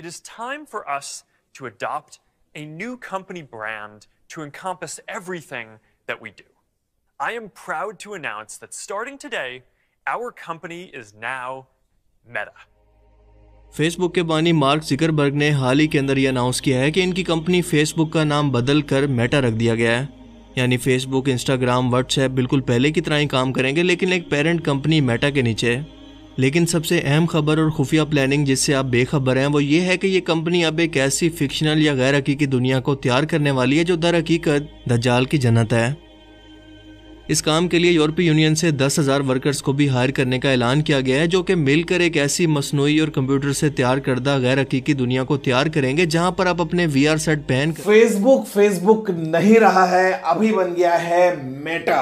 it is time for us to adopt a new company brand to encompass everything that we do. I am proud to announce that starting today, our company is now Meta. Facebook के बानी mark जिकरबर्ग ने हाल ही के अंदर ये announce किया है कि इनकी कंपनी फेसबुक का नाम बदल कर मेटा रख दिया गया है यानी फेसबुक इंस्टाग्राम व्हाट्सएप बिल्कुल पहले की तरह ही काम करेंगे लेकिन एक पेरेंट कंपनी मेटा के नीचे लेकिन सबसे अहम खबर और खुफिया प्लानिंग जिससे आप बेखबर हैं वो ये है कि ये कंपनी अब एक ऐसी फिक्शनल या गैर हकीकी दुनिया को तैयार करने वाली है जो दर हकीकत दजाल की जन्नत है इस काम के लिए यूरोपीय यूनियन से दस हजार वर्कर्स को भी हायर करने का ऐलान किया गया है जो कि मिलकर एक ऐसी मसनू और कंप्यूटर से तैयार करदा गैर हकीकी दुनिया को तैयार करेंगे जहां पर आप अपने वी सेट पहन फेसबुक फेसबुक नहीं रहा है अभी बन गया है मेटा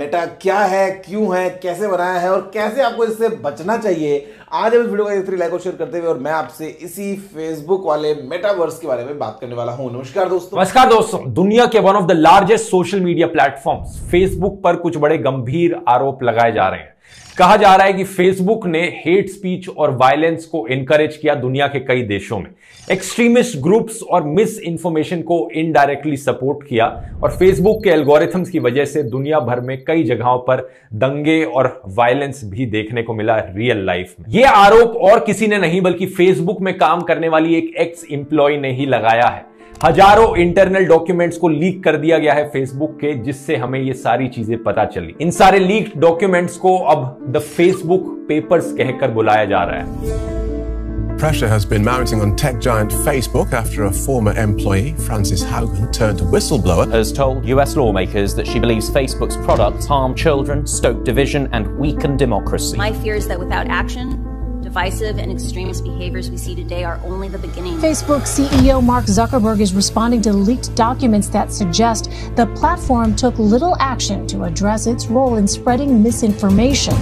मेटा क्या है क्यों है कैसे बनाया है और कैसे आपको इससे बचना चाहिए आज हम इस वीडियो का लाइक और शेयर करते हुए और मैं आपसे इसी फेसबुक वाले मेटावर्स के बारे में बात करने वाला हूं नमस्कार दोस्तों नमस्कार दोस्तों दुनिया के one of the largest social media platform Facebook पर कुछ बड़े गंभीर आरोप लगाए जा रहे हैं कहा जा रहा है कि फेसबुक ने हेट स्पीच और वायलेंस को इनकरेज किया दुनिया के कई देशों में एक्सट्रीमिस्ट ग्रुप्स और मिस इन्फॉर्मेशन को इनडायरेक्टली सपोर्ट किया और फेसबुक के एल्गोरिथम्स की वजह से दुनिया भर में कई जगहों पर दंगे और वायलेंस भी देखने को मिला रियल लाइफ में ये आरोप और किसी ने नहीं बल्कि फेसबुक में काम करने वाली एक एक्स एम्प्लॉय ने ही लगाया है हजारों इंटरनल डॉक्यूमेंट्स को लीक कर दिया गया है फेसबुक के जिससे हमें ये सारी चीजें पता चली इन सारे लीक डॉक्यूमेंट्स को अब द फेसबुक पेपर्स कहकर बुलाया जा रहा है Pressure has been mounting on tech giant Facebook after a former employee, Frances Haugen, turned to whistleblower, has told US lawmakers that she believes Facebook's products harm children, stoke division, and weaken democracy. My fear is that without action, divisive and extremist behaviors we see today are only the beginning. Facebook CEO Mark Zuckerberg is responding to leaked documents that suggest the platform took little action to address its role in spreading misinformation.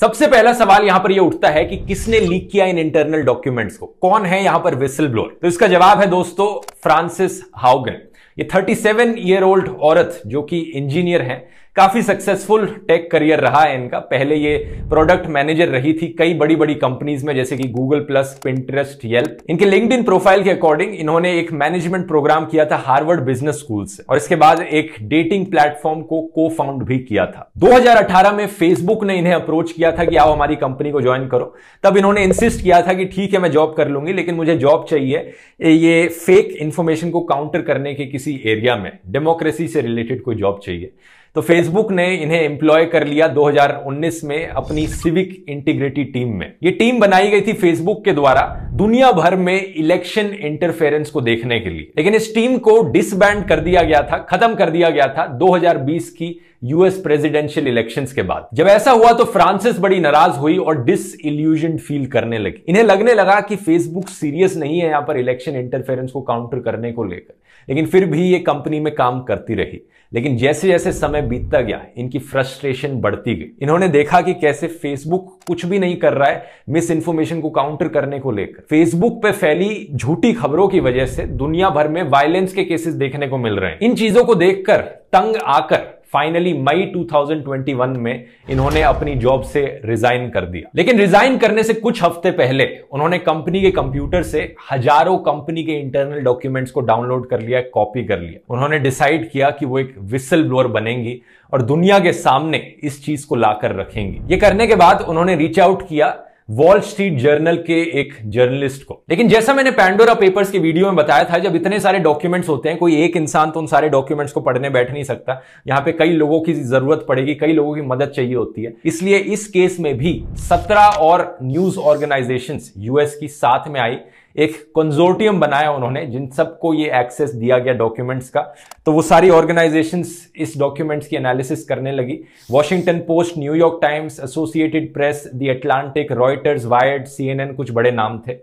सबसे पहला सवाल यहां पर यह उठता है कि किसने लीक किया इन इंटरनल डॉक्यूमेंट्स को कौन है यहां पर विसल ब्लोअर तो इसका जवाब है दोस्तों फ्रांसिस हाउगन ये 37 ईयर ओल्ड औरत जो कि इंजीनियर है काफी सक्सेसफुल टेक करियर रहा है इनका पहले ये प्रोडक्ट मैनेजर रही थी कई बड़ी बड़ी कंपनीज में जैसे कि गूगल प्लस पिंटरेस्ट येल्प इनके लिंक्डइन प्रोफाइल के अकॉर्डिंग इन्होंने एक मैनेजमेंट प्रोग्राम किया था हार्वर्ड बिजनेस स्कूल से और इसके बाद एक डेटिंग प्लेटफॉर्म को को फाउंड भी किया था दो में फेसबुक ने इन्हें अप्रोच किया था कि आओ हमारी कंपनी को ज्वाइन करो तब इन्होंने इंसिस्ट किया था कि ठीक है मैं जॉब कर लूंगी लेकिन मुझे जॉब चाहिए ये फेक इंफॉर्मेशन को काउंटर करने के किसी एरिया में डेमोक्रेसी से रिलेटेड कोई जॉब चाहिए तो फेसबुक ने इन्हें एम्प्लॉय कर लिया 2019 में अपनी सिविक इंटीग्रिटी टीम में ये टीम बनाई गई थी फेसबुक के द्वारा दुनिया भर में इलेक्शन इंटरफेरेंस को देखने के लिए लेकिन इस टीम को डिसबैंड कर दिया गया था खत्म कर दिया गया था 2020 की यूएस प्रेसिडेंशियल इलेक्शन के बाद जब ऐसा हुआ तो फ्रांसिस बड़ी नाराज हुई और डिस इल्यूजन फील करने लगी इन्हें लगने लगा कि फेसबुक सीरियस नहीं है यहां पर इलेक्शन इंटरफेरेंस को काउंटर करने को लेकर लेकिन फिर भी ये कंपनी में काम करती रही लेकिन जैसे जैसे समय बीतता गया इनकी फ्रस्ट्रेशन बढ़ती गई इन्होंने देखा कि कैसे फेसबुक कुछ भी नहीं कर रहा है मिस इन्फॉर्मेशन को काउंटर करने को लेकर फेसबुक पे फैली झूठी खबरों की वजह से दुनिया भर में वायलेंस के केसेस देखने को मिल रहे हैं इन चीजों को देखकर तंग आकर फाइनली मई 2021 में इन्होंने अपनी जॉब से रिजाइन कर दिया लेकिन रिजाइन करने से कुछ हफ्ते पहले उन्होंने कंपनी के कंप्यूटर से हजारों कंपनी के इंटरनल डॉक्यूमेंट्स को डाउनलोड कर लिया कॉपी कर लिया उन्होंने डिसाइड किया कि वो एक विसल ब्लोअर बनेंगी और दुनिया के सामने इस चीज को लाकर रखेंगी ये करने के बाद उन्होंने रीच आउट किया वॉल स्ट्रीट जर्नल के एक जर्नलिस्ट को लेकिन जैसा मैंने पैंडोरा पेपर्स के वीडियो में बताया था जब इतने सारे डॉक्यूमेंट्स होते हैं कोई एक इंसान तो उन सारे डॉक्यूमेंट्स को पढ़ने बैठ नहीं सकता यहां पे कई लोगों की जरूरत पड़ेगी कई लोगों की मदद चाहिए होती है इसलिए इस केस में भी सत्रह और न्यूज ऑर्गेनाइजेशन यूएस की साथ में आई एक कंजोर्टियम बनाया उन्होंने जिन सबको ये एक्सेस दिया गया डॉक्यूमेंट्स का तो वो सारी ऑर्गेनाइजेशंस इस डॉक्यूमेंट्स की एनालिसिस करने लगी Washington Post New York Times Associated Press the Atlantic Reuters Wired CNN कुछ बड़े नाम थे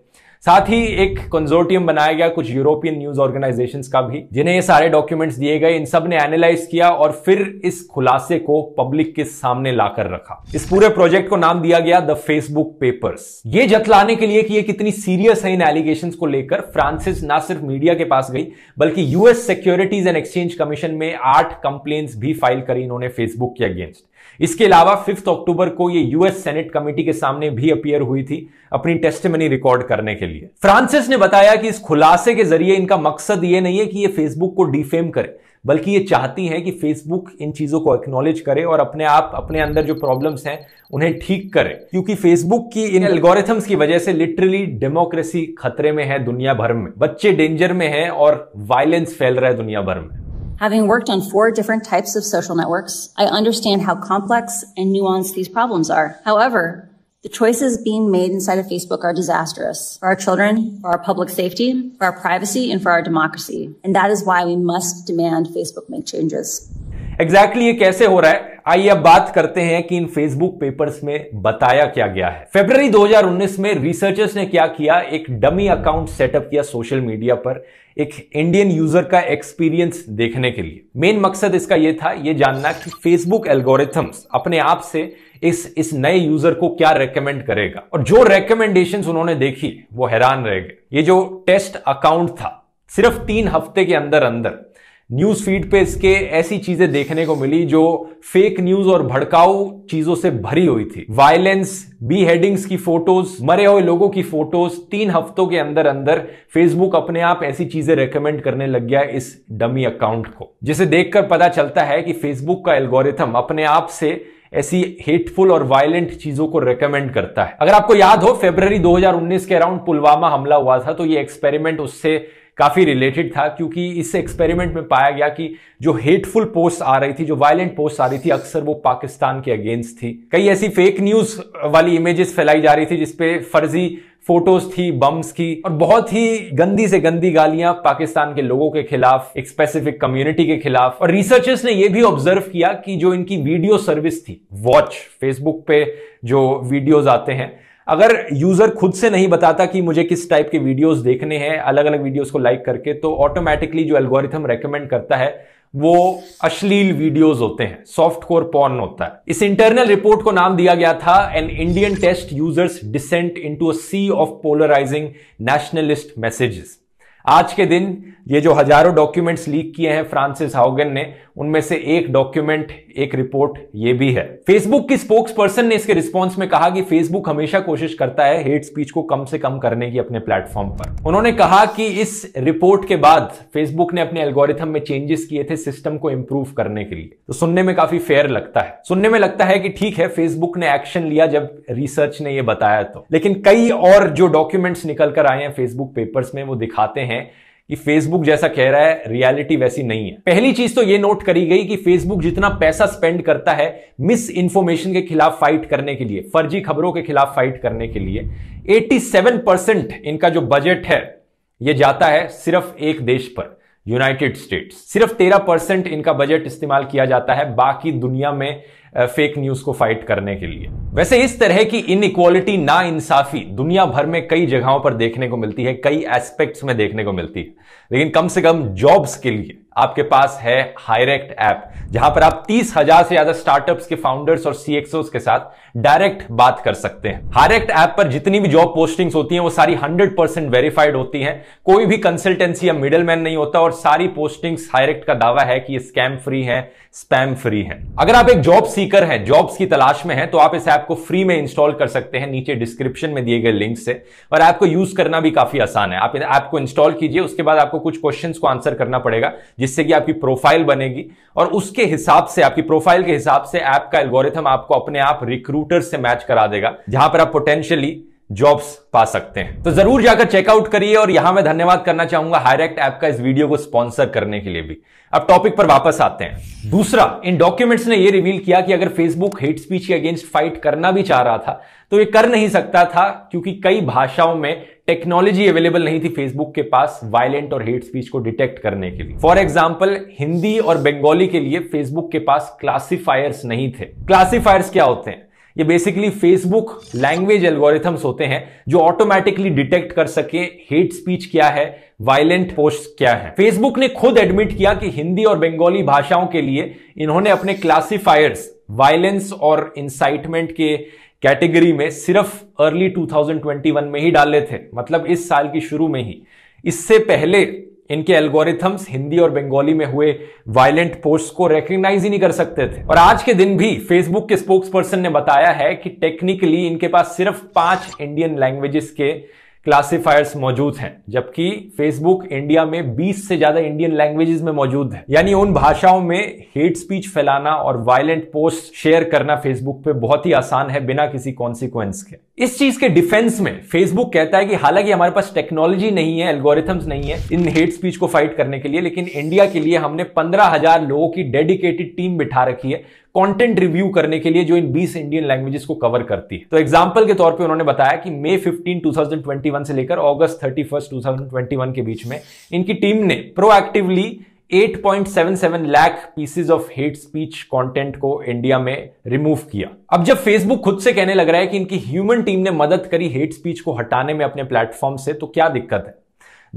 साथ ही एक कंजोर्टियम बनाया गया कुछ यूरोपियन न्यूज ऑर्गेनाइजेशन का भी जिन्हें ये सारे डॉक्यूमेंट्स दिए गए इन सब ने एनालाइज किया और फिर इस खुलासे को पब्लिक के सामने लाकर रखा इस पूरे प्रोजेक्ट को नाम दिया गया द फेसबुक पेपर्स ये जतलाने के लिए कि ये कितनी सीरियस है इन एलिगेशन को लेकर फ्रांसिस ना सिर्फ मीडिया के पास गई बल्कि US securities and exchange commission में आठ कंप्लेन भी फाइल करी इन्होंने फेसबुक के अगेंस्ट इसके अलावा फिफ्थ अक्टूबर को ये यूएस सेनेट कमेटी के सामने भी अपियर हुई थी अपनी टेस्टमनी रिकॉर्ड करने के लिए फ्रांसिस ने बताया कि इस खुलासे के जरिए इनका मकसद ये नहीं है कि ये फेसबुक को डिफेम करे बल्कि ये चाहती हैं कि फेसबुक इन चीज़ों को एक्नॉलेज करे और अपने आप अपने अंदर जो प्रॉब्लम्स हैं उन्हें ठीक करे क्योंकि फेसबुक की इन एल्गोरिथम्स की वजह से लिटरली डेमोक्रेसी खतरे में है दुनिया भर में बच्चे डेंजर में हैं और वायलेंस फैल रहा है दुनिया भर में Having worked on four different types of social networks, I understand how complex and nuanced these problems are. However, the choices being made inside of Facebook are disastrous for our children, for our public safety, for our privacy, and for our democracy. And that is why we must demand Facebook make changes. Exactly exactly ये कैसे हो रहा है आइए अब बात करते हैं कि इन फेसबुक पेपर्स में बताया क्या गया है फेब्रवरी 2019 में रिसर्चर्स ने क्या किया एक डमी अकाउंट सेटअप किया सोशल मीडिया पर एक इंडियन यूजर का एक्सपीरियंस देखने के लिए मेन मकसद इसका यह था यह जानना कि फेसबुक एल्गोरिथम्स अपने आप से इस इस नए यूजर को क्या रेकमेंड करेगा और जो रेकमेंडेशन उन्होंने देखी वो हैरान रह गए ये जो टेस्ट अकाउंट था सिर्फ तीन हफ्ते के अंदर अंदर न्यूज फीड पे इसके ऐसी चीजें देखने को मिली जो फेक न्यूज और भड़काऊ चीजों से भरी हुई थी वायलेंस बी हेडिंग्स की फोटोज मरे हुए लोगों की फोटोज तीन हफ्तों के अंदर अंदर फेसबुक अपने आप ऐसी चीजें रेकमेंड करने लग गया इस डमी अकाउंट को जिसे देखकर पता चलता है कि फेसबुक का एल्गोरिथम अपने आप से ऐसी हेटफुल और वायलेंट चीजों को रेकमेंड करता है अगर आपको याद हो फेब्रवरी 2019 के अराउंड पुलवामा हमला हुआ था तो ये एक्सपेरिमेंट उससे काफ़ी रिलेटेड था क्योंकि इस एक्सपेरिमेंट में पाया गया कि जो हेटफुल पोस्ट आ रही थी जो वायलेंट पोस्ट आ रही थी अक्सर वो पाकिस्तान के अगेंस्ट थी कई ऐसी फेक न्यूज वाली इमेजेस फैलाई जा रही थी जिसपे फर्जी फोटोज थी बम्स की और बहुत ही गंदी से गंदी गालियां पाकिस्तान के लोगों के खिलाफ एक स्पेसिफिक कम्युनिटी के खिलाफ और रिसर्चर्स ने यह भी ऑब्जर्व किया कि जो इनकी वीडियो सर्विस थी वॉच फेसबुक पे जो वीडियोज आते हैं अगर यूजर खुद से नहीं बताता कि मुझे किस टाइप के वीडियोस देखने हैं अलग अलग वीडियोस को लाइक करके तो ऑटोमेटिकली जो एल्गोरिथम रेकमेंड करता है वो अश्लील वीडियोस होते हैं सॉफ्ट कोर पॉर्न होता है इस इंटरनल रिपोर्ट को नाम दिया गया था an Indian test users descent in a sea of polarising nationalist messages आज के दिन ये जो हजारों डॉक्यूमेंट्स लीक किए हैं फ्रांसिस हाउगन ने उनमें से एक डॉक्यूमेंट एक रिपोर्ट ये भी है फेसबुक की स्पोक्स पर्सन ने इसके रिस्पॉन्स में कहा कि फेसबुक हमेशा कोशिश करता है हेट स्पीच को कम से कम करने की अपने प्लेटफॉर्म पर उन्होंने कहा कि इस रिपोर्ट के बाद फेसबुक ने अपने एल्गोरिथम में चेंजेस किए थे सिस्टम को इंप्रूव करने के लिए तो सुनने में काफी फेयर लगता है सुनने में लगता है कि ठीक है फेसबुक ने एक्शन लिया जब रिसर्च ने यह बताया तो लेकिन कई और जो डॉक्यूमेंट्स निकल कर आए हैं फेसबुक पेपर्स में वो दिखाते हैं कि फेसबुक जैसा कह रहा है रियलिटी वैसी नहीं है पहली चीज तो यह नोट करी गई कि फेसबुक जितना पैसा स्पेंड करता है मिस इन्फॉर्मेशन के खिलाफ फाइट करने के लिए फर्जी खबरों के खिलाफ फाइट करने के लिए 87 परसेंट इनका जो बजट है यह जाता है सिर्फ एक देश पर यूनाइटेड स्टेट्स सिर्फ तेरह परसेंट इनका बजट इस्तेमाल किया जाता है बाकी दुनिया में फेक न्यूज को फाइट करने के लिए वैसे इस तरह की इन इक्वालिटी ना इंसाफी दुनिया भर में कई जगहों पर देखने को मिलती है कई एस्पेक्ट्स में देखने को मिलती है लेकिन कम से कम जॉब्स के लिए आपके पास है हाईरेक्ट ऐप जहां पर आप तीस हजार से ज्यादा स्टार्टअप्स के फाउंडर्स और सीएक्सओ के साथ डायरेक्ट बात कर सकते हैं हाईरेक्ट ऐप पर जितनी भी जॉब पोस्टिंग्स होती हैं वो सारी 100 परसेंट वेरीफाइड होती हैं कोई भी कंसल्टेंसी या मिडलमैन नहीं होता और सारी पोस्टिंग्स हाईरेक्ट का दावा है कि ये स्कैम फ्री है स्पैम फ्री है अगर आप एक जॉब सीकर हैं जॉब्स की तलाश में हैं तो आप इस ऐप को फ्री में इंस्टॉल कर सकते हैं नीचे डिस्क्रिप्शन में दिए गए लिंक से और ऐप को यूज करना भी काफी आसान है आप ऐप को इंस्टॉल कीजिए उसके बाद आपको कुछ क्वेश्चन को आंसर करना पड़ेगा जिससे कि आपकी प्रोफाइल बनेगी और उसके हिसाब से आपकी प्रोफाइल के हिसाब से ऐप का एल्गोरिथम आपको अपने आप रिक्रूटर से मैच करा देगा जहां पर आप पोटेंशियली जॉब्स पा सकते हैं तो जरूर जाकर चेकआउट करिए और यहां मैं धन्यवाद करना चाहूंगा हायरेक्ट ऐप का इस वीडियो को स्पॉन्सर करने के लिए भी अब टॉपिक पर वापस आते हैं दूसरा इन डॉक्यूमेंट्स ने यह रिवील किया कि अगर फेसबुक हेट स्पीच के अगेंस्ट फाइट करना भी चाह रहा था तो ये कर नहीं सकता था क्योंकि कई भाषाओं में टेक्नोलॉजी अवेलेबल नहीं थी फेसबुक के पास वायलेंट और हेट स्पीच को डिटेक्ट करने के लिए फॉर एग्जाम्पल हिंदी और बंगाली के लिए फेसबुक के पास क्लासीफायर्स नहीं थे क्लासीफायर्स क्या होते हैं ये बेसिकली फेसबुक लैंग्वेज एल्गोरिथम्स होते हैं जो ऑटोमेटिकली डिटेक्ट कर सके हेट स्पीच क्या है वायलेंट पोस्ट क्या है फेसबुक ने खुद एडमिट किया कि हिंदी और बंगाली भाषाओं के लिए इन्होंने अपने क्लासिफायर्स वायलेंस और इंसाइटमेंट के कैटेगरी में सिर्फ अर्ली 2021 में ही डाले थे मतलब इस साल की शुरू में ही इससे पहले इनके एल्गोरिथम्स हिंदी और बंगाली में हुए वायलेंट पोस्ट को रिकग्नाइज ही नहीं कर सकते थे और आज के दिन भी फेसबुक के स्पोक्स पर्सन ने बताया है कि टेक्निकली इनके पास सिर्फ पांच इंडियन लैंग्वेजेस के क्लासिफायर्स मौजूद हैं जबकि फेसबुक इंडिया में 20 से ज्यादा इंडियन लैंग्वेजेस में मौजूद है यानी उन भाषाओं में हेट स्पीच फैलाना और वायलेंट पोस्ट शेयर करना फेसबुक पे बहुत ही आसान है बिना किसी कॉन्सिक्वेंस के इस चीज के डिफेंस में फेसबुक कहता है कि हालांकि हमारे पास टेक्नोलॉजी नहीं है एल्गोरिथम्स नहीं है इन हेट स्पीच को फाइट करने के लिए लेकिन इंडिया के लिए हमने पंद्रह हजार लोगों की डेडिकेटेड टीम बिठा रखी है कंटेंट रिव्यू करने के लिए जो इन 20 इंडियन लैंग्वेजेस को कवर करती है तो एग्जाम्पल के तौर पे उन्होंने बताया कि मे 15 2021 से लेकर अगस्त 31 2021 के बीच में इनकी टीम ने proactively 8.77 lakh pieces of hate speech content को इंडिया में रिमूव किया अब जब फेसबुक खुद से कहने लग रहा है कि इनकी ह्यूमन टीम ने मदद करी हेट स्पीच को हटाने में अपने प्लेटफॉर्म से तो क्या दिक्कत है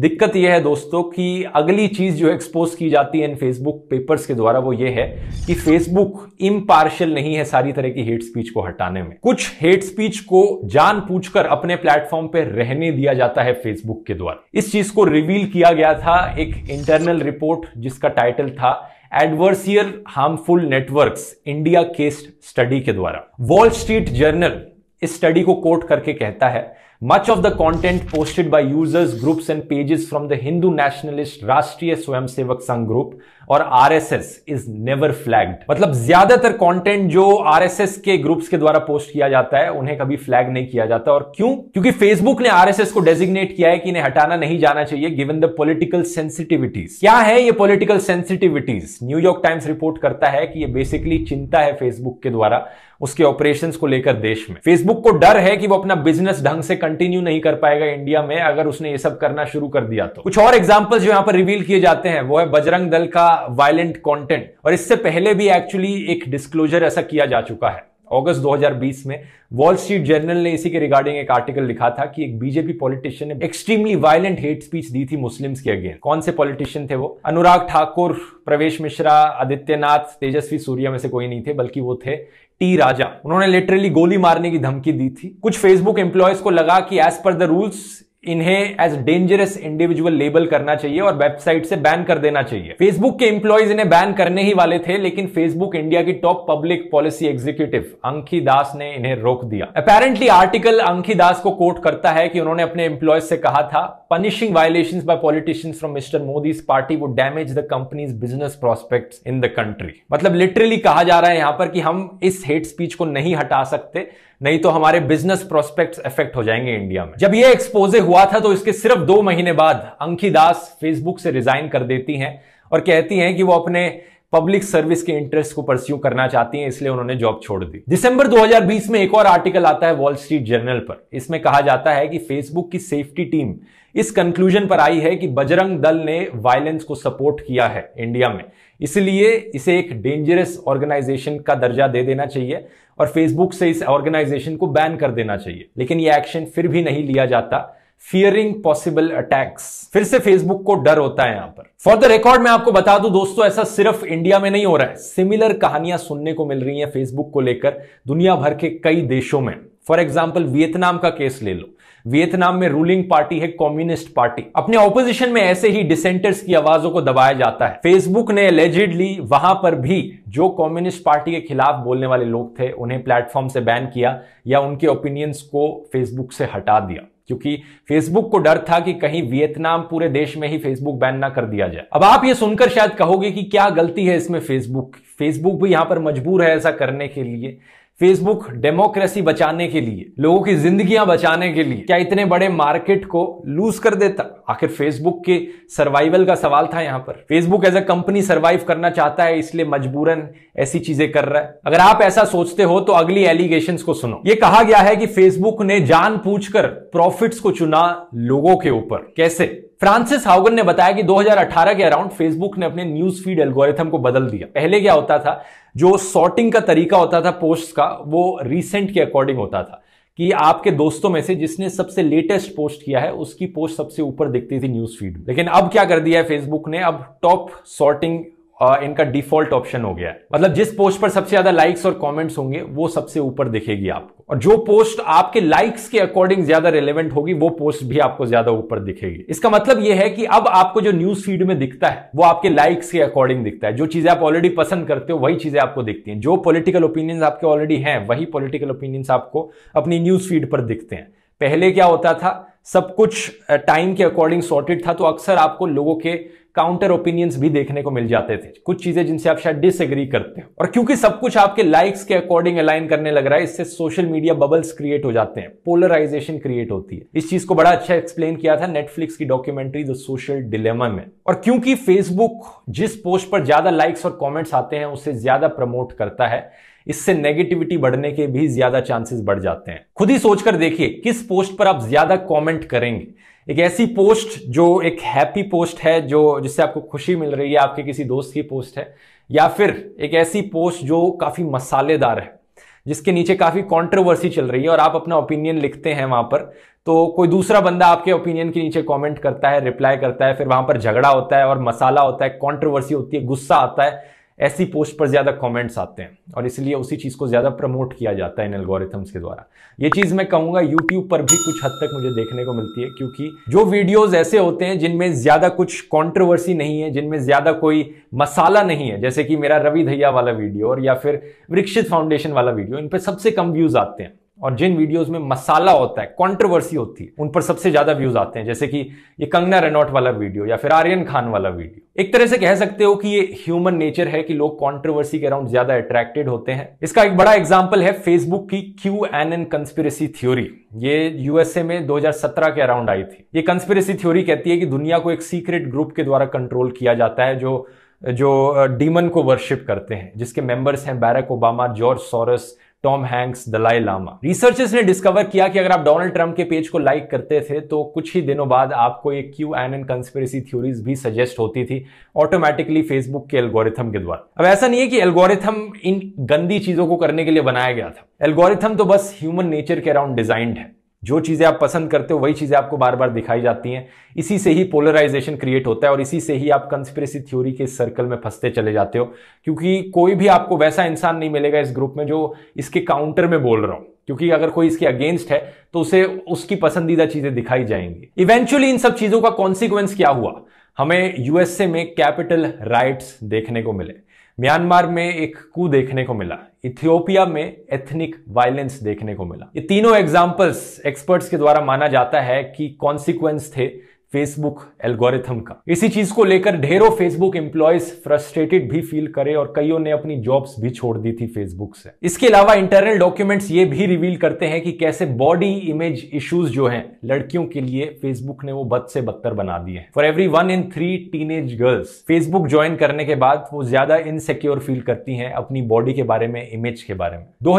दिक्कत यह है दोस्तों कि अगली चीज जो एक्सपोज की जाती है इन फेसबुक पेपर्स के द्वारा वो ये है कि फेसबुक इम्पार्शियल नहीं है सारी तरह की हेट स्पीच को हटाने में कुछ हेट स्पीच को जानबूझकर अपने प्लेटफॉर्म पर रहने दिया जाता है फेसबुक के द्वारा इस चीज को रिवील किया गया था एक इंटरनल रिपोर्ट जिसका टाइटल था adversarial harmful networks India case study के द्वारा वॉल स्ट्रीट जर्नल इस स्टडी को कोट करके कहता है Much of the content posted by users, groups and pages from the Hindu nationalist Rashtriya Swamsevak Sangh group और एस इज never फ्लैग्ड मतलब ज्यादातर कंटेंट जो आर एस एस के ग्रुप्स के द्वारा पोस्ट किया जाता है उन्हें कभी फ्लैग नहीं किया जाता और क्यों क्योंकि फेसबुक ने आर एस एस को डेजिग्नेट किया है कि इन्हें हटाना नहीं जाना चाहिए गिवन द पोलिटिकल सेंसिटिविटीज क्या है ये political sensitivities New York Times report करता है कि ये बेसिकली चिंता है फेसबुक के द्वारा उसके ऑपरेशंस को लेकर देश में फेसबुक को डर है कि वो अपना बिजनेस ढंग से कंटिन्यू नहीं कर पाएगा इंडिया में अगर उसने ये सब करना शुरू कर दिया तो कुछ और एग्जाम्पल्स जो यहाँ पर रिवील किए जाते हैं वो है बजरंग दल का वायलेंट कॉन्टेंट और इससे पहले भी एक्चुअली एक डिस्कलोजर ऐसा किया जा चुका है अगस्त 2020 में वॉल स्ट्रीट जर्नल ने इसी के रिगार्डिंग एक आर्टिकल लिखा था कि एक बीजेपी पॉलिटिशियन ने एक्सट्रीमली वायलेंट हेट स्पीच दी थी मुस्लिम्स के अगेंस्ट कौन से पॉलिटिशियन थे वो अनुराग ठाकुर प्रवेश मिश्रा आदित्यनाथ तेजस्वी सूर्या में से कोई नहीं थे बल्कि वो थे टी राजा उन्होंने लिटरली गोली मारने की धमकी दी थी कुछ फेसबुक एम्प्लॉयज को लगा कि एज पर द रूल्स इन्हें एज डेंजरस इंडिविजुअल लेबल करना चाहिए और वेबसाइट से बैन कर देना चाहिए फेसबुक के इंप्लॉयज इन्हें बैन करने ही वाले थे लेकिन फेसबुक इंडिया की top public policy executive Ankhi Das ने इन्हें रोक दिया अपेरेंटली आर्टिकल अंकी दास को कोट करता है कि उन्होंने अपने इंप्लॉयज से कहा था punishing violation by politicians from mister Modi party would damage the company's business prospect in the country मतलब लिटरली कहा जा रहा है यहां पर कि हम इस हेट स्पीच को नहीं हटा सकते नहीं तो हमारे बिजनेस प्रोस्पेक्ट इफेक्ट हो जाएंगे इंडिया में जब ये एक्सपोजे हुआ था तो इसके सिर्फ दो महीने बाद अंकी दास फेसबुक से रिजाइन कर देती हैं और कहती हैं कि वो अपने पब्लिक सर्विस के इंटरेस्ट को परस्यू करना चाहती हैं इसलिए उन्होंने जॉब छोड़ दी दिसंबर 2020 में एक और आर्टिकल आता है वॉल स्ट्रीट जर्नल पर इसमें कहा जाता है कि फेसबुक की सेफ्टी टीम इस कंक्लूजन पर आई है कि बजरंग दल ने वायलेंस को सपोर्ट किया है इंडिया में इसलिए इसे एक डेंजरस ऑर्गेनाइजेशन का दर्जा दे देना चाहिए और फेसबुक से इस ऑर्गेनाइजेशन को बैन कर देना चाहिए लेकिन ये एक्शन फिर भी नहीं लिया जाता फियरिंग पॉसिबल अटैक्स फिर से फेसबुक को डर होता है यहां पर फॉर द रिकॉर्ड मैं आपको बता दूं दोस्तों ऐसा सिर्फ इंडिया में नहीं हो रहा है सिमिलर कहानियां सुनने को मिल रही हैं फेसबुक को लेकर दुनिया भर के कई देशों में फॉर एग्जाम्पल वियतनाम का केस ले लो वियतनाम में रूलिंग पार्टी है कम्युनिस्ट पार्टी अपने ऑपोजिशन में ऐसे ही डिसेंटर्स की आवाजों को दबाया जाता है फेसबुक ने एलिजिडली वहां पर भी जो कम्युनिस्ट पार्टी के खिलाफ बोलने वाले लोग थे उन्हें प्लेटफॉर्म से बैन किया या उनके ओपिनियंस को फेसबुक से हटा दिया क्योंकि फेसबुक को डर था कि कहीं वियतनाम पूरे देश में ही फेसबुक बैन ना कर दिया जाए अब आप ये सुनकर शायद कहोगे कि क्या गलती है इसमें फेसबुक फेसबुक भी यहां पर मजबूर है ऐसा करने के लिए फेसबुक डेमोक्रेसी बचाने के लिए लोगों की जिंदगियां बचाने के लिए क्या इतने बड़े मार्केट को लूज कर देता आखिर फेसबुक के सर्वाइवल का सवाल था यहां पर Facebook as a company survive करना चाहता है इसलिए मजबूरन ऐसी चीजें कर रहा है अगर आप ऐसा सोचते हो तो अगली एलिगेशन को सुनो ये कहा गया है कि फेसबुक ने जानबूझकर प्रॉफिट्स को चुना लोगों के ऊपर कैसे फ्रांसिस हाउगन ने बताया कि 2018 के अराउंड फेसबुक ने अपने न्यूज फीड एल्गोरिथम को बदल दिया पहले क्या होता था जो सॉर्टिंग का तरीका होता था पोस्ट का वो रिसेंट के अकॉर्डिंग होता था कि आपके दोस्तों में से जिसने सबसे लेटेस्ट पोस्ट किया है उसकी पोस्ट सबसे ऊपर दिखती थी न्यूज फीड लेकिन अब क्या कर दिया है फेसबुक ने अब टॉप सॉर्टिंग इनका डिफॉल्ट ऑप्शन हो गया है मतलब जिस पोस्ट पर सबसे ज्यादा लाइक्स और कमेंट्स होंगे वो सबसे ऊपर दिखेगी आपको और जो पोस्ट आपके लाइक्स के अकॉर्डिंग ज्यादा रिलेवेंट होगी वो पोस्ट भी आपको ज्यादा ऊपर दिखेगी इसका मतलब ये है कि अब आपको जो न्यूज फीड में दिखता है वो आपके लाइक्स के अकॉर्डिंग दिखता है जो चीजें आप ऑलरेडी पसंद करते हो वही चीजें आपको दिखती हैं जो पॉलिटिकल ओपिनियंस आपके ऑलरेडी हैं वही पॉलिटिकल ओपिनियंस आपको अपनी न्यूज फीड पर दिखते हैं पहले क्या होता था सब कुछ टाइम के अकॉर्डिंग सॉर्टेड था तो अक्सर आपको लोगों के काउंटर ओपिनियंस भी देखने को मिल जाते थे कुछ चीजें जिनसे आप शायद डिसएग्री करते हो और क्योंकि सब कुछ आपके लाइक्स के अकॉर्डिंग अलाइन करने लग रहा है इससे सोशल मीडिया बबल्स क्रिएट हो जाते हैं पोलराइजेशन क्रिएट होती है इस चीज को बड़ा अच्छा एक्सप्लेन किया था नेटफ्लिक्स की डॉक्यूमेंट्री द सोशल डिलेमा में और क्योंकि फेसबुक जिस पोस्ट पर ज्यादा लाइक्स और कॉमेंट्स आते हैं उसे ज्यादा प्रमोट करता है इससे नेगेटिविटी बढ़ने के भी ज्यादा चांसेस बढ़ जाते हैं खुद ही सोचकर देखिए किस पोस्ट पर आप ज्यादा कॉमेंट करेंगे एक ऐसी पोस्ट जो एक हैप्पी पोस्ट है जो जिससे आपको खुशी मिल रही है आपके किसी दोस्त की पोस्ट है या फिर एक ऐसी पोस्ट जो काफ़ी मसालेदार है जिसके नीचे काफ़ी कंट्रोवर्सी चल रही है और आप अपना ओपिनियन लिखते हैं वहां पर तो कोई दूसरा बंदा आपके ओपिनियन के नीचे कमेंट करता है रिप्लाई करता है फिर वहां पर झगड़ा होता है और मसाला होता है कंट्रोवर्सी होती है गुस्सा आता है ऐसी पोस्ट पर ज़्यादा कमेंट्स आते हैं और इसलिए उसी चीज़ को ज़्यादा प्रमोट किया जाता है इन एल्गोरिथम्स के द्वारा ये चीज़ मैं कहूँगा यूट्यूब पर भी कुछ हद तक मुझे देखने को मिलती है क्योंकि जो वीडियोज़ ऐसे होते हैं जिनमें ज़्यादा कुछ कॉन्ट्रोवर्सी नहीं है जिनमें ज़्यादा कोई मसाला नहीं है जैसे कि मेरा रवि धैया वाला वीडियो और या फिर वृक्षित फाउंडेशन वाला वीडियो इन पर सबसे कम व्यूज़ आते हैं और जिन वीडियोस में मसाला होता है कंट्रोवर्सी होती है उन पर सबसे ज्यादा व्यूज आते हैं जैसे कि ये कंगना रेनॉट वाला वीडियो या फिर आर्यन खान वाला वीडियो एक तरह से कह सकते हो कि ये ह्यूमन नेचर है कि लोग कंट्रोवर्सी के अराउंड ज्यादा अट्रैक्टेड होते हैं इसका एक बड़ा एग्जाम्पल है फेसबुक की QAnon conspiracy theory ये यूएसए में 2017 के अराउंड आई थी ये कंस्पिरेसी थ्योरी कहती है कि दुनिया को एक सीक्रेट ग्रुप के द्वारा कंट्रोल किया जाता है जो जो डीमन को वर्शिप करते हैं जिसके मेंबर्स हैं Barack Obama George Soros Tom Hanks Dalai Lama researchers ने डिस्कवर किया कि अगर आप डोनाल्ड ट्रंप के पेज को लाइक करते थे तो कुछ ही दिनों बाद आपको ये QAnon conspiracy theories भी सजेस्ट होती थी ऑटोमेटिकली फेसबुक के एल्गोरिथम के द्वारा अब ऐसा नहीं है कि एल्गोरिथम इन गंदी चीजों को करने के लिए बनाया गया था एल्गोरिथम तो बस ह्यूमन नेचर के अराउंड डिजाइंड है जो चीज़ें आप पसंद करते हो वही चीज़ें आपको बार बार दिखाई जाती हैं इसी से ही पोलराइजेशन क्रिएट होता है और इसी से ही आप कंस्पिरेसी थ्योरी के सर्कल में फंसते चले जाते हो क्योंकि कोई भी आपको वैसा इंसान नहीं मिलेगा इस ग्रुप में जो इसके काउंटर में बोल रहा हूं क्योंकि अगर कोई इसके अगेंस्ट है तो उसे उसकी पसंदीदा चीज़ें दिखाई जाएंगी इवेंचुअली इन सब चीज़ों का कॉन्सिक्वेंस क्या हुआ हमें यूएसए में कैपिटल राइट्स देखने को मिले म्यांमार में एक कू देखने को मिला इथियोपिया में एथनिक वायलेंस देखने को मिला ये तीनों एग्जाम्पल्स एक्सपर्ट्स के द्वारा माना जाता है कि कॉन्सिक्वेंस थे फेसबुक एल्गोरिथम का इसी चीज को लेकर ढेरों फेसबुक एम्प्लॉयज फ्रस्ट्रेटेड भी फील करे और कईयों ने अपनी जॉब्स भी छोड़ दी थी फेसबुक से इसके अलावा इंटरनल डॉक्यूमेंट्स ये भी रिवील करते हैं कि कैसे बॉडी इमेज इश्यूज जो हैं लड़कियों के लिए फेसबुक ने वो बद से बदतर बना दिए for every one in three teen girls Facebook join करने के बाद वो ज्यादा इनसेक्योर फील करती हैं अपनी बॉडी के बारे में इमेज के बारे में दो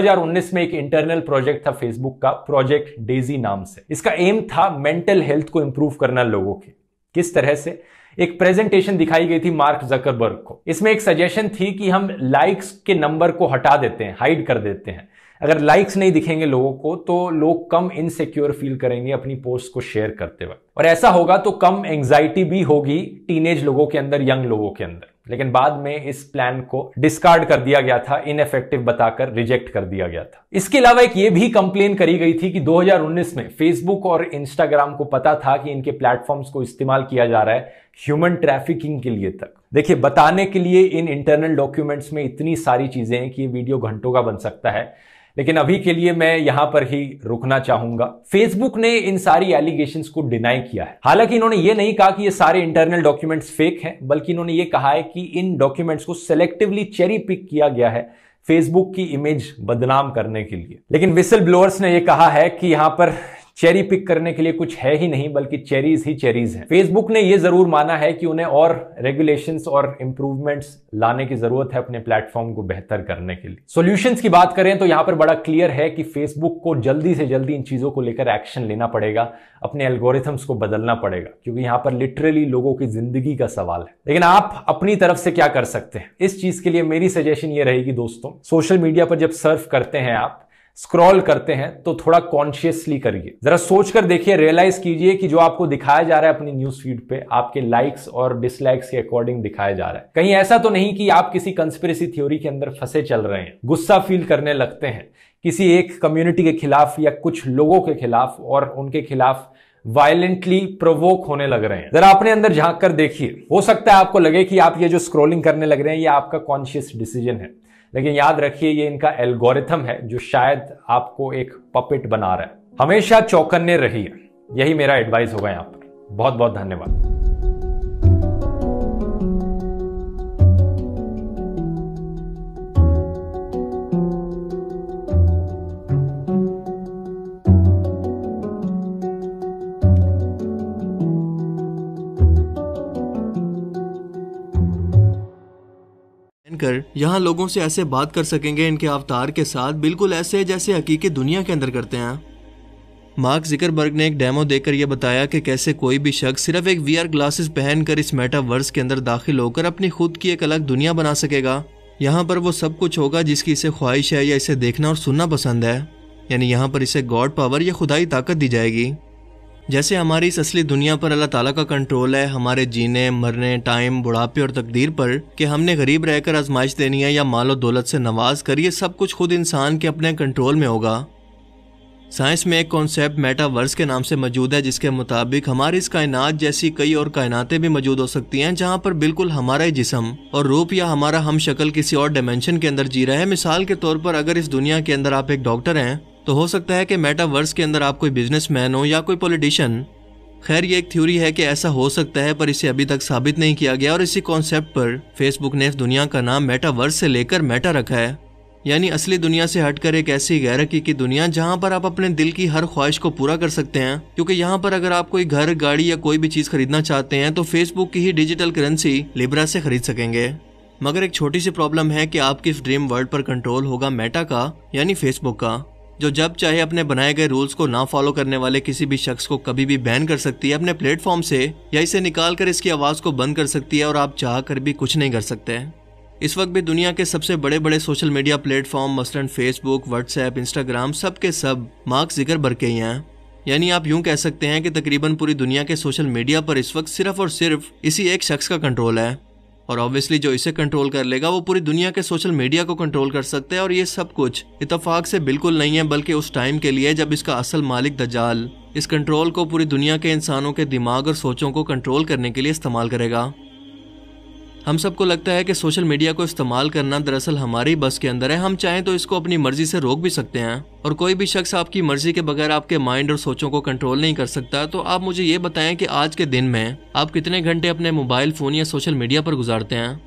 में एक इंटरनल प्रोजेक्ट था फेसबुक का प्रोजेक्ट डेजी नाम से इसका एम था मेंटल हेल्थ को इंप्रूव करना लोग लोगों के किस तरह से एक प्रेजेंटेशन दिखाई गई थी मार्क जकरबर्ग को इसमें एक सजेशन थी कि हम लाइक्स के नंबर को हटा देते हैं हाइड कर देते हैं अगर लाइक्स नहीं दिखेंगे लोगों को तो लोग कम इनसिक्योर फील करेंगे अपनी पोस्ट को शेयर करते वक्त और ऐसा होगा तो कम एंग्जाइटी भी होगी टीनेज लोगों के अंदर यंग लोगों के अंदर लेकिन बाद में इस प्लान को डिस्कार्ड कर दिया गया था इनफेक्टिव बताकर रिजेक्ट कर दिया गया था इसके अलावा एक ये भी कंप्लेन करी गई थी कि 2019 में फेसबुक और इंस्टाग्राम को पता था कि इनके प्लेटफॉर्म्स को इस्तेमाल किया जा रहा है ह्यूमन ट्रैफिकिंग के लिए तक देखिए बताने के लिए इन इंटरनल डॉक्यूमेंट्स में इतनी सारी चीजें हैं कि ये वीडियो घंटों का बन सकता है लेकिन अभी के लिए मैं यहां पर ही रुकना चाहूंगा फेसबुक ने इन सारी एलिगेशन को डिनाई किया है हालांकि इन्होंने ये नहीं कहा कि ये सारे इंटरनल डॉक्यूमेंट्स फेक हैं बल्कि इन्होंने ये कहा है कि इन डॉक्यूमेंट्स को सेलेक्टिवली चेरी पिक किया गया है फेसबुक की इमेज बदनाम करने के लिए लेकिन विसल ब्लोअर्स ने यह कहा है कि यहां पर चेरी पिक करने के लिए कुछ है ही नहीं बल्कि चेरीज ही चेरीज हैं फेसबुक ने यह जरूर माना है कि उन्हें और रेगुलेशन और इंप्रूवमेंट्स लाने की जरूरत है अपने प्लेटफॉर्म को बेहतर करने के लिए सोल्यूशन की बात करें तो यहां पर बड़ा क्लियर है कि फेसबुक को जल्दी से जल्दी इन चीजों को लेकर एक्शन लेना पड़ेगा अपने एल्गोरिथम्स को बदलना पड़ेगा क्योंकि यहां पर लिटरली लोगों की जिंदगी का सवाल है लेकिन आप अपनी तरफ से क्या कर सकते हैं इस चीज के लिए मेरी सजेशन ये रहेगी दोस्तों सोशल मीडिया पर जब सर्फ करते हैं आप स्क्रॉल करते हैं तो थोड़ा कॉन्शियसली करिए जरा सोचकर देखिए रियलाइज कीजिए कि जो आपको दिखाया जा रहा है अपनी न्यूज फीड पे आपके लाइक्स और डिसलाइक्स के अकॉर्डिंग दिखाया जा रहा है कहीं ऐसा तो नहीं कि आप किसी कंस्पिरेसी थ्योरी के अंदर फंसे चल रहे हैं गुस्सा फील करने लगते हैं किसी एक कम्युनिटी के खिलाफ या कुछ लोगों के खिलाफ और उनके खिलाफ वायलेंटली प्रोवोक होने लग रहे हैं जरा अपने अंदर झांक कर देखिए हो सकता है आपको लगे कि आप ये जो स्क्रोलिंग करने लग रहे हैं ये आपका कॉन्शियस डिसीजन है लेकिन याद रखिए ये इनका एल्गोरिथम है जो शायद आपको एक पपिट बना रहा है हमेशा चौकन्ने रहिए यही मेरा एडवाइस होगा यहाँ पर बहुत बहुत धन्यवाद कर यहाँ लोगों से ऐसे बात कर सकेंगे इनके अवतार के साथ बिल्कुल ऐसे जैसे हकीकी दुनिया के अंदर करते हैं मार्क जिकरबर्ग ने एक डेमो देकर यह बताया कि कैसे कोई भी शख्स सिर्फ एक वीआर ग्लासेस पहनकर इस मेटावर्स के अंदर दाखिल होकर अपनी खुद की एक अलग दुनिया बना सकेगा यहाँ पर वो सब कुछ होगा जिसकी इसे ख्वाहिश है या इसे देखना और सुनना पसंद है यानी यहाँ पर इसे गॉड पावर या खुदाई ताकत दी जाएगी जैसे हमारी इस असली दुनिया पर अल्लाह ताला का कंट्रोल है हमारे जीने मरने टाइम बुढ़ापे और तकदीर पर कि हमने गरीब रहकर आजमाइश देनी है या मालो दौलत से नवाज कर ये सब कुछ खुद इंसान के अपने कंट्रोल में होगा साइंस में एक कॉन्सेप्ट मेटावर्स के नाम से मौजूद है जिसके मुताबिक हमारी इस कायनात जैसी कई और कायनातें भी मौजूद हो सकती हैं जहां पर बिल्कुल हमारा ही जिसम और रूप या हमारा हम शक्ल किसी और डायमेंशन के अंदर जी रहे हैं मिसाल के तौर पर अगर इस दुनिया के अंदर आप एक डॉक्टर हैं तो हो सकता है कि मेटावर्स के अंदर आप कोई बिजनेसमैन हो या कोई पॉलिटिशियन खैर ये एक थ्योरी है कि ऐसा हो सकता है पर इसे अभी तक साबित नहीं किया गया और इसी कॉन्सेप्ट पर फेसबुक ने इस दुनिया का नाम मेटावर्स से लेकर मेटा रखा है यानी असली दुनिया से हटकर एक ऐसी गैर की दुनिया जहां पर आप अपने दिल की हर ख्वाहिश को पूरा कर सकते हैं क्योंकि यहां पर अगर आप कोई घर गाड़ी या कोई भी चीज खरीदना चाहते हैं तो फेसबुक की ही डिजिटल करेंसी लिब्रा से खरीद सकेंगे मगर एक छोटी सी प्रॉब्लम है कि आपकी इस ड्रीम वर्ल्ड पर कंट्रोल होगा मेटा का यानी फेसबुक का जो जब चाहे अपने बनाए गए रूल्स को ना फॉलो करने वाले किसी भी शख्स को कभी भी बैन कर सकती है अपने प्लेटफॉर्म से या इसे निकाल कर इसकी आवाज को बंद कर सकती है और आप चाह कर भी कुछ नहीं कर सकते इस वक्त भी दुनिया के सबसे बड़े बड़े सोशल मीडिया प्लेटफॉर्म मसलन फेसबुक व्हाट्सएप इंस्टाग्राम सब के सब मार्क जिक्र भर के ही हैं यानी आप यूं कह सकते हैं कि तकरीबन पूरी दुनिया के सोशल मीडिया पर इस वक्त सिर्फ और सिर्फ इसी एक शख्स का कंट्रोल है और ऑब्वियसली जो इसे कंट्रोल कर लेगा वो पूरी दुनिया के सोशल मीडिया को कंट्रोल कर सकते है और ये सब कुछ इतफाक से बिल्कुल नहीं है बल्कि उस टाइम के लिए जब इसका असल मालिक दजाल इस कंट्रोल को पूरी दुनिया के इंसानों के दिमाग और सोचों को कंट्रोल करने के लिए इस्तेमाल करेगा हम सबको लगता है कि सोशल मीडिया को इस्तेमाल करना दरअसल हमारी बस के अंदर है हम चाहें तो इसको अपनी मर्जी से रोक भी सकते हैं और कोई भी शख्स आपकी मर्जी के बगैर आपके माइंड और सोचों को कंट्रोल नहीं कर सकता तो आप मुझे ये बताएं कि आज के दिन में आप कितने घंटे अपने मोबाइल फोन या सोशल मीडिया पर गुजारते हैं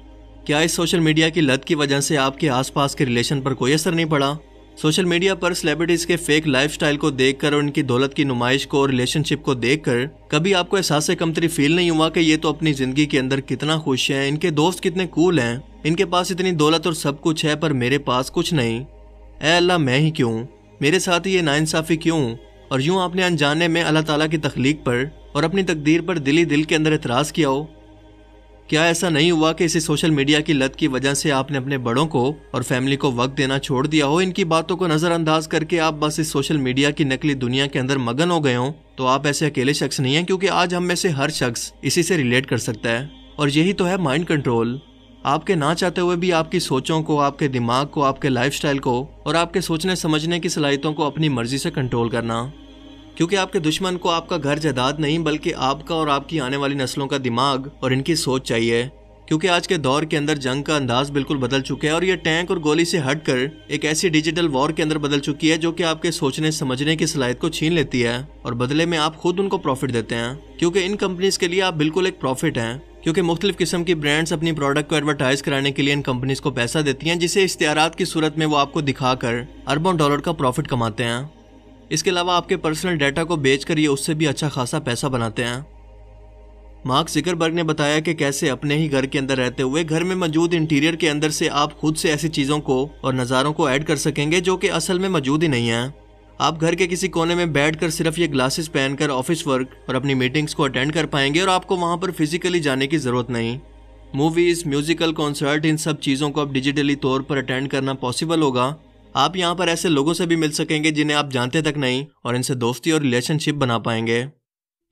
क्या इस सोशल मीडिया की लत की वजह से आपके आसपास के रिलेशन पर कोई असर नहीं पड़ा सोशल मीडिया पर सेलिब्रिटीज के फेक लाइफस्टाइल को देखकर और उनकी दौलत की नुमाइश को और रिलेशनशिप को देखकर कभी आपको एहसास कमतरी फील नहीं हुआ कि ये तो अपनी जिंदगी के अंदर कितना खुश हैं इनके दोस्त कितने कूल हैं इनके पास इतनी दौलत और सब कुछ है पर मेरे पास कुछ नहीं ए अल्लाह मैं ही क्यों मेरे साथ ये नाइंसाफ़ी क्यों और यूं आपने अनजाने में अल्लाह ताला की तख्लीक पर और अपनी तकदीर पर दिली दिल के अंदर एतराज़ किया हो क्या ऐसा नहीं हुआ कि इसी सोशल मीडिया की लत की वजह से आपने अपने बड़ों को और फैमिली को वक्त देना छोड़ दिया हो इनकी बातों को नज़रअंदाज करके आप बस इस सोशल मीडिया की नकली दुनिया के अंदर मगन हो गए हो तो आप ऐसे अकेले शख्स नहीं हैं क्योंकि आज हम में से हर शख्स इसी से रिलेट कर सकता है और यही तो है माइंड कंट्रोल आपके ना चाहते हुए भी आपकी सोचों को आपके दिमाग को आपके लाइफस्टाइल को और आपके सोचने समझने की सलाहितों को अपनी मर्जी से कंट्रोल करना क्योंकि आपके दुश्मन को आपका घर जदाद नहीं बल्कि आपका और आपकी आने वाली नस्लों का दिमाग और इनकी सोच चाहिए क्योंकि आज के दौर के अंदर जंग का अंदाज बिल्कुल बदल चुका है और ये टैंक और गोली से हटकर एक ऐसी डिजिटल वॉर के अंदर बदल चुकी है जो कि आपके सोचने समझने की सलाहित को छीन लेती है और बदले में आप खुद उनको प्रॉफिट देते हैं क्योंकि इन कंपनीज के लिए आप बिल्कुल एक प्रॉफिट हैं क्योंकि मुख्तलिफ किस्म की ब्रांड्स अपनी प्रोडक्ट को एडवर्टाइज कराने के लिए इन कंपनीज को पैसा देती हैं जिसे इश्तेहार की सूरत में वो आपको दिखाकर अरबों डॉलर का प्रॉफिट कमाते हैं इसके अलावा आपके पर्सनल डाटा को बेचकर ये उससे भी अच्छा खासा पैसा बनाते हैं मार्क जिकरबर्ग ने बताया कि कैसे अपने ही घर के अंदर रहते हुए घर में मौजूद इंटीरियर के अंदर से आप खुद से ऐसी चीज़ों को और नज़ारों को ऐड कर सकेंगे जो कि असल में मौजूद ही नहीं है आप घर के किसी कोने में बैठकर सिर्फ ये ग्लासेस पहनकर ऑफिस वर्क और अपनी मीटिंग्स को अटेंड कर पाएंगे और आपको वहाँ पर फिजिकली जाने की ज़रूरत नहीं मूवीज़ म्यूज़िकल कॉन्सर्ट इन सब चीज़ों को अब डिजिटली तौर पर अटेंड करना पॉसिबल होगा आप यहाँ पर ऐसे लोगों से भी मिल सकेंगे जिन्हें आप जानते तक नहीं और इनसे दोस्ती और रिलेशनशिप बना पाएंगे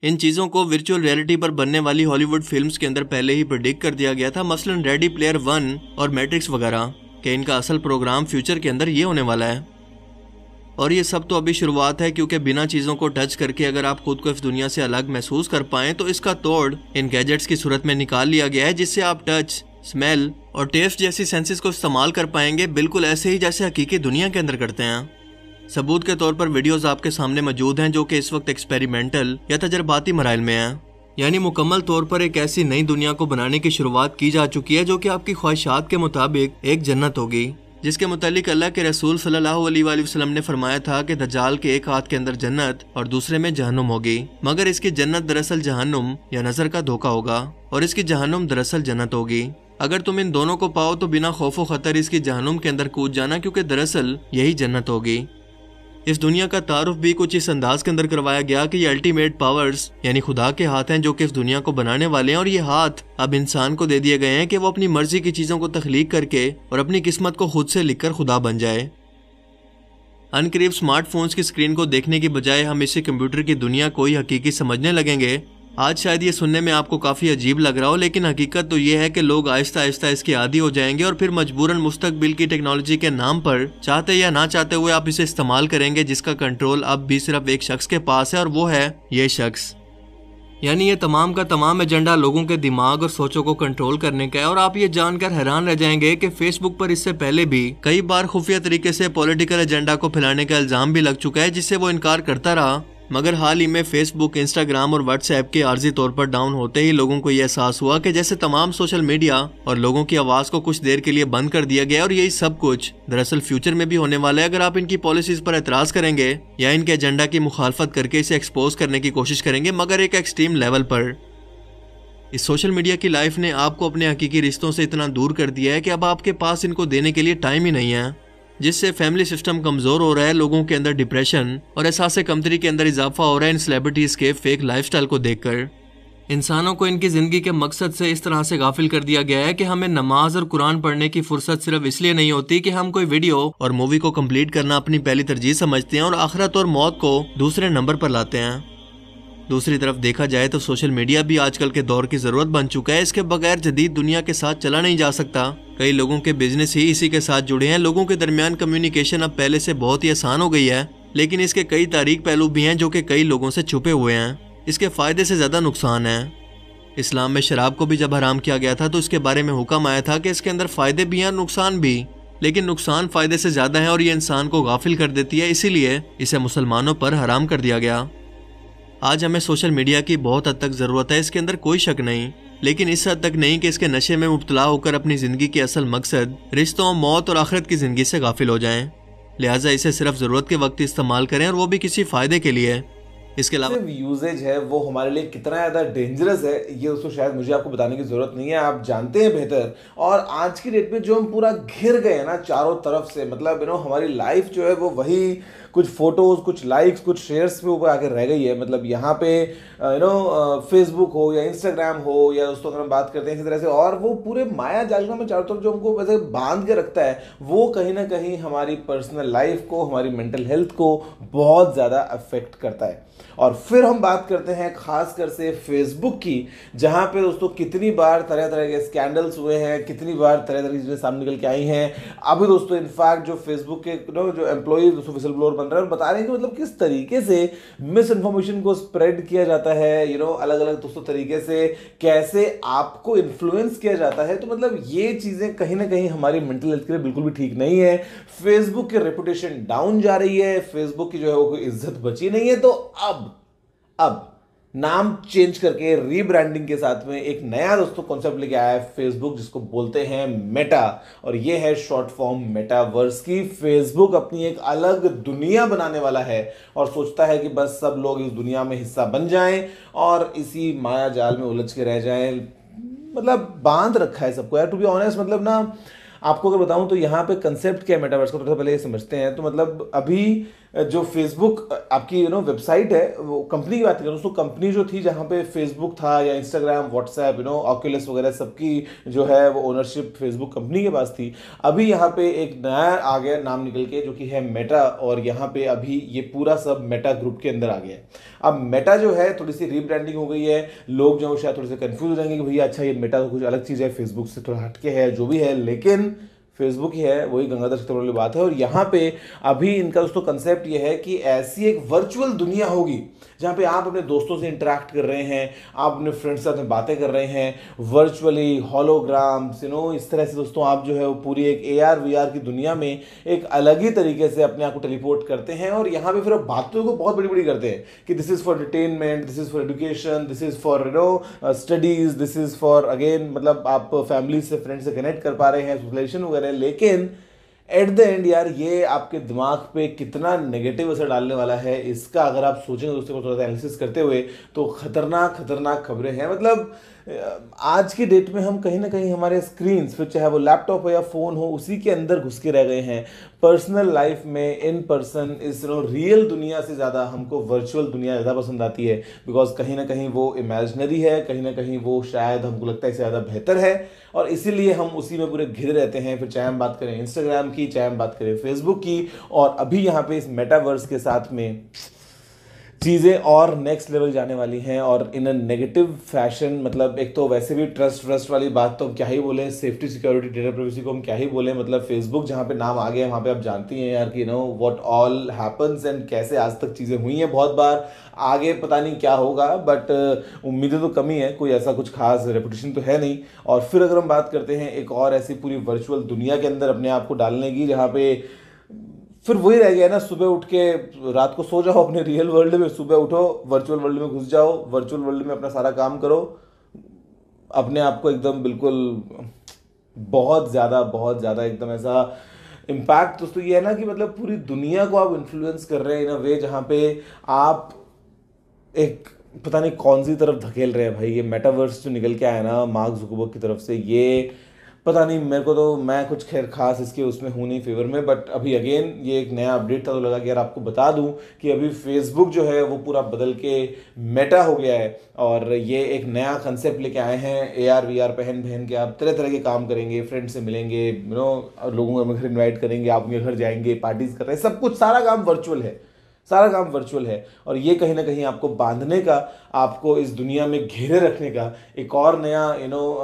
इन चीज़ों को वर्चुअल रियलिटी पर बनने वाली हॉलीवुड फिल्म्स के अंदर पहले ही प्रिडिक्ट कर दिया गया था मसलन रेडी प्लेयर वन और मैट्रिक्स वगैरह के इनका असल प्रोग्राम फ्यूचर के अंदर ये होने वाला है और ये सब तो अभी शुरुआत है क्योंकि बिना चीज़ों को टच करके अगर आप खुद को इस दुनिया से अलग महसूस कर पाएं तो इसका तोड़ इन गैजेट्स की सूरत में निकाल लिया गया है जिससे आप टच स्मेल और टेस्ट जैसी सेंसेस को इस्तेमाल कर पाएंगे बिल्कुल ऐसे ही जैसे हकीकी दुनिया के अंदर करते हैं सबूत के तौर पर वीडियोस आपके सामने मौजूद हैं जो कि इस वक्त एक्सपेरिमेंटल या तजर्बाती मराइल में हैं यानी मुकम्मल तौर पर एक ऐसी नई दुनिया को बनाने की शुरुआत की जा चुकी है जो कि आपकी ख्वाहिशात के मुताबिक एक जन्नत होगी जिसके मुतालिक अल्लाह के रसूल सल्लल्लाहु अलैहि वसल्लम ने फरमाया था कि दजाल के एक हाथ के अंदर जन्नत और दूसरे में जहनुम होगी मगर इसकी जन्नत दरअसल जहनुम या नजर का धोखा होगा और इसकी जहनुम दरअसल जन्नत होगी अगर तुम इन दोनों को पाओ तो बिना खौफो खतर इसकी जहनुम के अंदर कूद जाना क्योंकि दरअसल यही जन्नत होगी इस दुनिया का तारुफ भी कुछ इस अंदाज के अंदर करवाया गया कि ये अल्टीमेट पावर्स यानी खुदा के हाथ हैं जो कि इस दुनिया को बनाने वाले हैं और ये हाथ अब इंसान को दे दिए गए हैं कि वो अपनी मर्जी की चीज़ों को तख्लीक करके और अपनी किस्मत को खुद से लिखकर खुदा बन जाए अनकरीब स्मार्टफोन्स की स्क्रीन को देखने के बजाय हम इसे कंप्यूटर की दुनिया को ही हकीकी समझने लगेंगे आज शायद ये सुनने में आपको काफ़ी अजीब लग रहा हो लेकिन हकीकत तो ये है कि लोग आहिस्ता आहिस्ता इसके आदि हो जाएंगे और फिर मजबूरन मुस्तकबिल की टेक्नोलॉजी के नाम पर चाहते या ना चाहते हुए आप इसे इस्तेमाल करेंगे जिसका कंट्रोल अब भी सिर्फ एक शख्स के पास है और वो है ये शख्स यानी ये तमाम का तमाम एजेंडा लोगों के दिमाग और सोचों को कंट्रोल करने का है और आप ये जानकर हैरान रह जाएंगे कि फेसबुक पर इससे पहले भी कई बार खुफिया तरीके से पॉलिटिकल एजेंडा को फैलाने का इल्जाम भी लग चुका है जिससे वो इनकार करता रहा मगर हाल ही में फेसबुक इंस्टाग्राम और व्हाट्सएप के आर्जी तौर पर डाउन होते ही लोगों को यह एहसास हुआ कि जैसे तमाम सोशल मीडिया और लोगों की आवाज को कुछ देर के लिए बंद कर दिया गया और यही सब कुछ दरअसल फ्यूचर में भी होने वाला है अगर आप इनकी पॉलिसीज पर एतराज करेंगे या इनके एजेंडा की मुखालफत करके इसे एक्सपोज करने की कोशिश करेंगे मगर एक एक्सट्रीम लेवल पर इस सोशल मीडिया की लाइफ ने आपको अपने हकीकी रिश्तों से इतना दूर कर दिया है कि अब आपके पास इनको देने के लिए टाइम ही नहीं है जिससे फैमिली सिस्टम कमजोर हो रहा है लोगों के अंदर डिप्रेशन और एहसास कमतरी के अंदर इजाफा हो रहा है इन सेलिब्रिटीज के फेक लाइफस्टाइल को देखकर इंसानों को इनकी ज़िंदगी के मकसद से इस तरह से गाफिल कर दिया गया है कि हमें नमाज और कुरान पढ़ने की फुर्सत सिर्फ इसलिए नहीं होती कि हम कोई वीडियो और मूवी को कंप्लीट करना अपनी पहली तरजीह समझते हैं और आखरत और मौत को दूसरे नंबर पर लाते हैं दूसरी तरफ देखा जाए तो सोशल मीडिया भी आजकल के दौर की जरूरत बन चुका है इसके बगैर जदीद दुनिया के साथ चला नहीं जा सकता कई लोगों के बिजनेस ही इसी के साथ जुड़े हैं लोगों के दरमियान कम्युनिकेशन अब पहले से बहुत ही आसान हो गई है लेकिन इसके कई तारीख पहलू भी हैं जो कि कई लोगों से छुपे हुए हैं इसके फायदे से ज्यादा नुकसान है इस्लाम में शराब को भी जब हराम किया गया था तो इसके बारे में हुक्म आया था कि इसके अंदर फायदे भी हैं नुकसान भी लेकिन नुकसान फायदे से ज्यादा है और ये इंसान को गाफिल कर देती है इसीलिए इसे मुसलमानों पर हराम कर दिया गया आज हमें सोशल मीडिया की बहुत हद तक ज़रूरत है इसके अंदर कोई शक नहीं लेकिन इस हद तक नहीं कि इसके नशे में मुबतला होकर अपनी ज़िंदगी के असल मकसद रिश्तों मौत और आखिरत की ज़िंदगी से गाफिल हो जाएं लिहाजा इसे सिर्फ ज़रूरत के वक्त इस्तेमाल करें और वो भी किसी फ़ायदे के लिए इसके अलावा यूजेज है वो हमारे लिए कितना ज़्यादा डेंजरस है ये उसको शायद मुझे आपको बताने की ज़रूरत नहीं है आप जानते हैं बेहतर और आज की डेट में जो हम पूरा घिर गए हैं ना चारों तरफ से मतलब यू नो हमारी लाइफ जो है वो वही कुछ फ़ोटोज़ कुछ लाइक्स कुछ शेयर्स पे ऊपर आके रह गई है मतलब यहाँ पे यू नो फेसबुक हो या इंस्टाग्राम हो या दोस्तों अगर हम बात करते हैं इसी तरह से और वो पूरे माया जालना में चारों तरफ जो हमको वैसे बांध के रखता है वो कहीं ना कहीं हमारी पर्सनल लाइफ को हमारी मेंटल हेल्थ को बहुत ज़्यादा अफेक्ट करता है और फिर हम बात करते हैं खासकर से फेसबुक की जहाँ पे दोस्तों कितनी बार तरह तरह के स्कैंडल्स हुए हैं कितनी बार तरह तरह की चीज़ें सामने निकल के आई हैं अभी दोस्तों इनफैक्ट जो फेसबुक के नो जो एम्प्लॉज फिसल ब्लोर बन रहा है और बता रहे हैं कि मतलब किस तरीके से मिस इन्फॉर्मेशन को स्प्रेड किया जाता है यू नो अलग अलग दोस्तों तरीके से कैसे आपको इन्फ्लुएंस किया जाता है तो मतलब ये चीज़ें कहीं ना कहीं हमारी मेंटल हेल्थ के लिए बिल्कुल भी ठीक नहीं है फेसबुक की रेपुटेशन डाउन जा रही है फेसबुक की जो है वो कोई इज्जत बची नहीं है तो अब अब नाम चेंज करके रीब्रांडिंग के साथ में एक नया दोस्तों कॉन्सेप्ट लेके आया है फेसबुक जिसको बोलते हैं मेटा और ये है शॉर्ट फॉर्म मेटावर्स की फेसबुक अपनी एक अलग दुनिया बनाने वाला है और सोचता है कि बस सब लोग इस दुनिया में हिस्सा बन जाएं और इसी माया जाल में उलझ के रह जाएं मतलब बांध रखा है सबको यार टू बी ऑनेस्ट मतलब ना आपको अगर बताऊं तो यहाँ पे कंसेप्ट क्या है मेटावर्स का थोड़ा तो पहले ये समझते हैं तो मतलब अभी जो फेसबुक आपकी यू नो वेबसाइट है वो कंपनी की बात करें दोस्तों कंपनी जो थी जहाँ पे फेसबुक था या Instagram WhatsApp you know Oculus वगैरह सबकी जो है वो ओनरशिप फेसबुक कंपनी के पास थी अभी यहाँ पे एक नया आ गया नाम निकल के जो कि है मेटा और यहाँ पे अभी ये पूरा सब मेटा ग्रुप के अंदर आ गया अब मेटा जो है थोड़ी सी रीब्रांडिंग हो गई है लोग जो शायद थोड़े से कन्फ्यूज हो जाएंगे कि भैया अच्छा ये मेटा तो कुछ अलग चीज़ है फेसबुक से थोड़ा हटके है जो भी है लेकिन फेसबुक ही है वही गंगाधर क्षेत्र वाली बात है और यहाँ पे अभी इनका दोस्तों कंसेप्ट ये है कि ऐसी एक वर्चुअल दुनिया होगी जहाँ पे आप अपने दोस्तों से इंटरेक्ट कर रहे हैं आप अपने फ्रेंड्स के साथ बातें कर रहे हैं वर्चुअली हॉलोग्राम्स यू नो इस तरह से दोस्तों आप जो है वो पूरी एक ए आर वी आर की दुनिया में एक अलग ही तरीके से अपने आप को टेलीपोर्ट करते हैं और यहाँ पर फिर आप बातों को बहुत बड़ी बड़ी करते हैं कि this is for entertainment this is for education this is for you know studies this is for again मतलब आप फैमिली से फ्रेंड से कनेक्ट कर पा रहे हैं सोशलाइजेशन वगैरह लेकिन एट द एंड यार ये आपके दिमाग पे कितना नेगेटिव असर डालने वाला है इसका अगर आप सोचेंगे दोस्तों को थोड़ा सा एनालिसिस करते हुए तो खतरनाक खतरनाक खबरें हैं मतलब आज के डेट में हम कहीं ना कहीं हमारे स्क्रीन फिर चाहे वो लैपटॉप हो या फ़ोन हो उसी के अंदर घुस के रह गए हैं पर्सनल लाइफ में in person is no real दुनिया से ज़्यादा हमको वर्चुअल दुनिया ज़्यादा पसंद आती है बिकॉज कहीं ना कहीं वो इमेजनरी है कहीं ना कहीं वो शायद हमको लगता है इससे ज़्यादा बेहतर है और इसीलिए हम उसी में पूरे घिरे रहते हैं फिर चाहे हम बात करें इंस्टाग्राम की चाहे हम बात करें फेसबुक की और अभी यहाँ पे इस मेटावर्स के साथ में चीज़ें और नेक्स्ट लेवल जाने वाली हैं और इन अ नेगेटिव फैशन मतलब एक तो वैसे भी ट्रस्ट व्रस्ट वाली बात तो हम क्या ही बोले सेफ्टी सिक्योरिटी डेटा प्राइवेसी को हम क्या ही बोले मतलब फेसबुक जहाँ पे नाम आ गया वहाँ पे आप जानती हैं यार कि know what all happens and कैसे आज तक चीज़ें हुई हैं बहुत बार आगे पता नहीं क्या होगा बट uh, उम्मीदें तो कमी है कोई ऐसा कुछ खास रेपुटेशन तो है नहीं और फिर अगर हम बात करते हैं एक और ऐसी पूरी वर्चुअल दुनिया के अंदर अपने आप को डालने की जहाँ पे फिर वही रह गया ना सुबह उठ के रात को सो जाओ अपने रियल वर्ल्ड में सुबह उठो वर्चुअल वर्ल्ड में घुस जाओ वर्चुअल वर्ल्ड में अपना सारा काम करो अपने आप को एकदम बिल्कुल बहुत ज़्यादा बहुत ज़्यादा एकदम ऐसा इम्पैक्ट दोस्तों तो ये है ना कि मतलब पूरी दुनिया को आप इन्फ्लुएंस कर रहे हैं इन अ वे जहाँ पे आप एक पता नहीं कौन सी तरफ धकेल रहे हैं भाई ये मेटावर्स जो निकल के आया ना मार्क जुकबर्ग की तरफ से ये पता नहीं मेरे को तो मैं कुछ खैर खास इसके उसमें हूँ नहीं फेवर में बट अभी अगेन ये एक नया अपडेट था तो लगा कि यार आपको बता दूँ कि अभी फेसबुक जो है वो पूरा बदल के मेटा हो गया है और ये एक नया कंसेप्ट लेके आए हैं ए आर वी आर पहन पहन के आप तरह तरह के काम करेंगे फ्रेंड से मिलेंगे यू नो लोगों को घर इन्वाइट करेंगे आप उनके घर जाएंगे पार्टीज कर रहे हैं सब कुछ सारा काम वर्चुअल है सारा काम वर्चुअल है और ये कहीं ना कहीं आपको बांधने का आपको इस दुनिया में घेरे रखने का एक और नया यू नो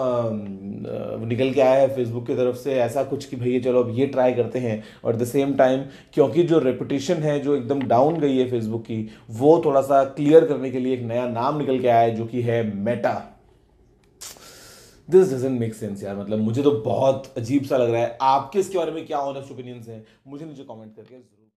निकल के आया है फेसबुक की तरफ से ऐसा कुछ कि भैया चलो अब ये ट्राई करते हैं और द सेम टाइम क्योंकि जो रेपुटेशन है जो एकदम डाउन गई है फेसबुक की वो थोड़ा सा क्लियर करने के लिए एक नया नाम निकल के आया है जो कि है Meta this doesn't make sense यार मतलब मुझे तो बहुत अजीब सा लग रहा है आपके इसके बारे में क्या ऑनेस्ट ओपिनियंस हैं मुझे नीचे कॉमेंट करके